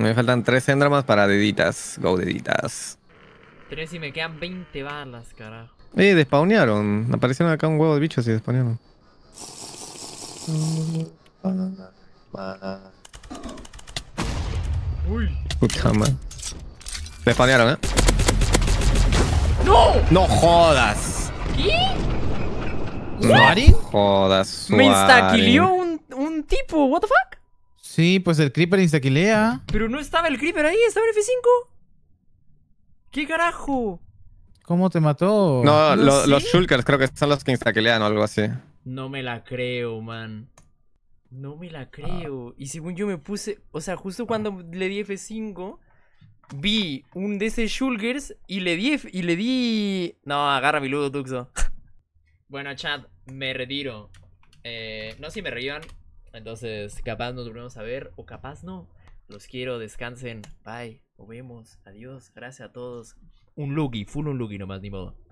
Me faltan tres endramas para deditas. Go deditas. Tres y me quedan 20 balas, carajo. Eh, despaunearon. Aparecieron acá un huevo de bichos así, despaunearon. Uy. Puta madre. Despawnearon, eh. ¡No! ¡No jodas! ¿Qué? ¿No jodas? Me instaquilió un, un tipo, what the fuck? Sí, pues el creeper instaquilea. Pero no estaba el creeper ahí, estaba el F5. ¿Qué carajo? ¿Cómo te mató? No, los shulkers creo que son los que instaquilean o algo así. No me la creo, man. No me la creo. Y según yo me puse, o sea, justo cuando le di F5, vi un de esos shulkers y le di y le di No, agarra mi ludo Tuxo. bueno, chat, me retiro. Eh, no si me reían, entonces, capaz nos volvemos a ver o capaz no. Los quiero, descansen. Bye. Nos vemos. Adiós. Gracias a todos. Un lugui, full un no nomás, ni modo.